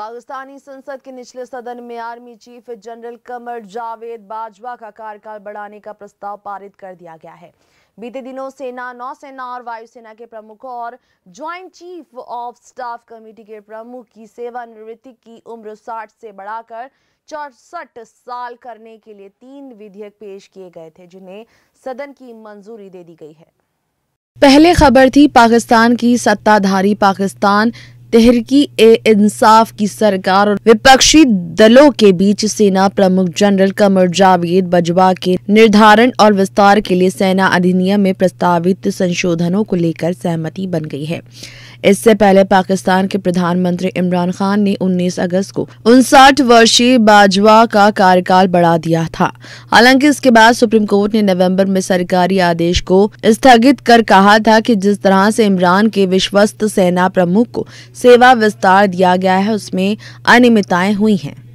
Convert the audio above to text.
पाकिस्तानी संसद के निचले सदन में army chief general Qamar Javed Bajwa का कार्यकाल बढ़ाने का प्रस्ताव पारित कर दिया गया है बीते दिनों सेना नौसेना और वायुसेना के प्रमुखों और joint chief of staff committee के प्रमुख की सेवानिवृत्ति की उम्र 60 से बढ़ाकर चौसठ साल करने के लिए तीन विधेयक पेश किए गए थे जिन्हें सदन की मंजूरी दे दी गई है पहले खबर थी पाकिस्तान की सत्ताधारी पाकिस्तान तहरकी ए इंसाफ की सरकार और विपक्षी दलों के बीच सेना प्रमुख जनरल कमर जावेद बजवा के निर्धारण और विस्तार के लिए सेना अधिनियम में प्रस्तावित संशोधनों को लेकर सहमति बन गई है इससे पहले पाकिस्तान के प्रधानमंत्री इमरान खान ने 19 अगस्त को उनसठ वर्षीय बाजवा का कार्यकाल बढ़ा दिया था हालांकि इसके बाद सुप्रीम कोर्ट ने नवंबर में सरकारी आदेश को स्थगित कर कहा था कि जिस तरह से इमरान के विश्वस्त सेना प्रमुख को सेवा विस्तार दिया गया है उसमें अनियमितताएं हुई हैं